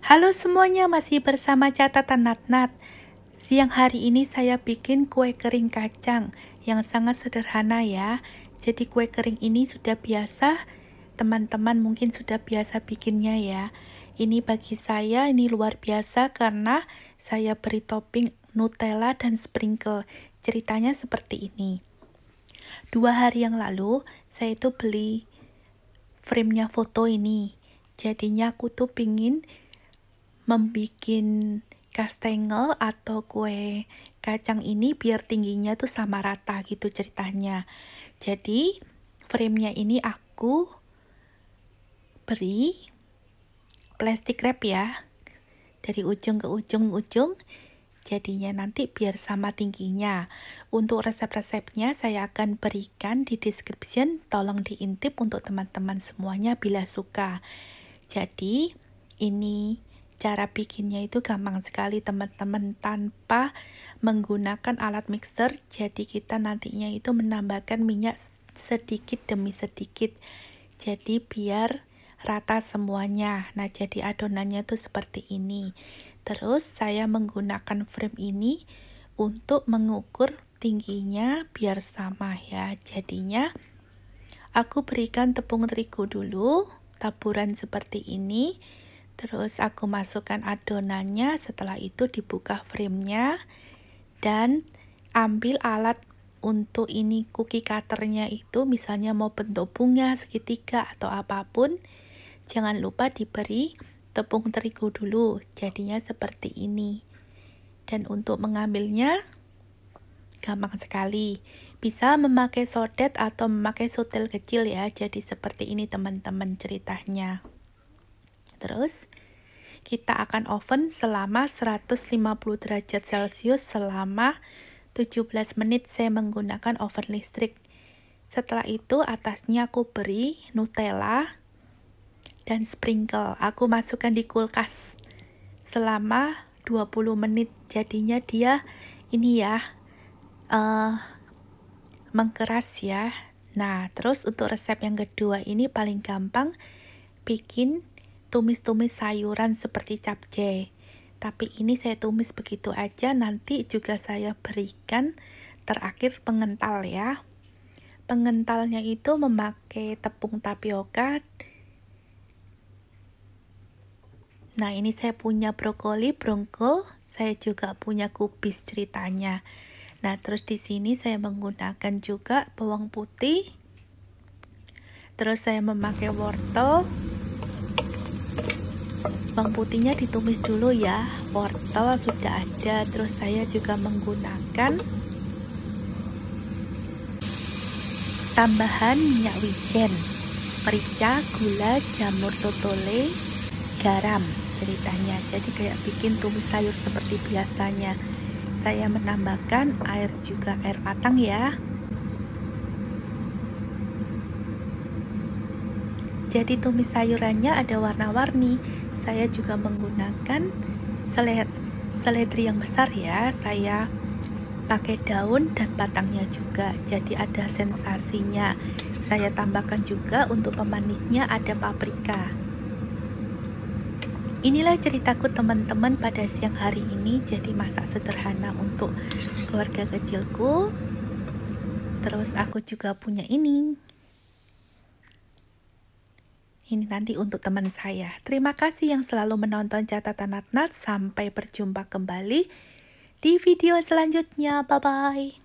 Halo semuanya, masih bersama catatan Nat-Nat. Siang hari ini saya bikin kue kering kacang yang sangat sederhana ya. Jadi kue kering ini sudah biasa, teman-teman mungkin sudah biasa bikinnya ya. Ini bagi saya ini luar biasa karena saya beri topping Nutella dan sprinkle. Ceritanya seperti ini. Dua hari yang lalu, saya itu beli framenya foto ini. Jadinya aku tuh pingin membuat kastengel atau kue kacang ini biar tingginya tuh sama rata gitu ceritanya. Jadi framenya ini aku beri plastik wrap ya dari ujung ke ujung ujung jadinya nanti biar sama tingginya. Untuk resep-resepnya saya akan berikan di description, tolong diintip untuk teman-teman semuanya bila suka. Jadi, ini cara bikinnya itu gampang sekali teman-teman tanpa menggunakan alat mixer jadi kita nantinya itu menambahkan minyak sedikit demi sedikit jadi biar rata semuanya nah jadi adonannya itu seperti ini terus saya menggunakan frame ini untuk mengukur tingginya biar sama ya jadinya aku berikan tepung terigu dulu taburan seperti ini Terus aku masukkan adonannya, setelah itu dibuka framenya dan ambil alat untuk ini cookie cutternya itu misalnya mau bentuk bunga, segitiga atau apapun jangan lupa diberi tepung terigu dulu jadinya seperti ini dan untuk mengambilnya gampang sekali bisa memakai sodet atau memakai sotel kecil ya jadi seperti ini teman-teman ceritanya terus. Kita akan oven selama 150 derajat Celcius selama 17 menit saya menggunakan oven listrik. Setelah itu atasnya aku beri Nutella dan sprinkle. Aku masukkan di kulkas selama 20 menit. Jadinya dia ini ya uh, mengkeras ya. Nah, terus untuk resep yang kedua ini paling gampang bikin tumis-tumis sayuran seperti capcay. Tapi ini saya tumis begitu aja, nanti juga saya berikan terakhir pengental ya. Pengentalnya itu memakai tepung tapioka. Nah, ini saya punya brokoli, brongkol, saya juga punya kubis ceritanya. Nah, terus di sini saya menggunakan juga bawang putih. Terus saya memakai wortel, bawang putihnya ditumis dulu ya wortel sudah ada terus saya juga menggunakan tambahan minyak wijen merica, gula, jamur totole garam ceritanya jadi kayak bikin tumis sayur seperti biasanya saya menambahkan air juga air patang ya Jadi tumis sayurannya ada warna-warni. Saya juga menggunakan seledri yang besar ya. Saya pakai daun dan batangnya juga. Jadi ada sensasinya. Saya tambahkan juga untuk pemanisnya ada paprika. Inilah ceritaku teman-teman pada siang hari ini Jadi masak sederhana untuk keluarga kecilku Terus aku juga punya ini ini nanti untuk teman saya. Terima kasih yang selalu menonton catatan Nat Nat. Sampai berjumpa kembali di video selanjutnya. Bye-bye.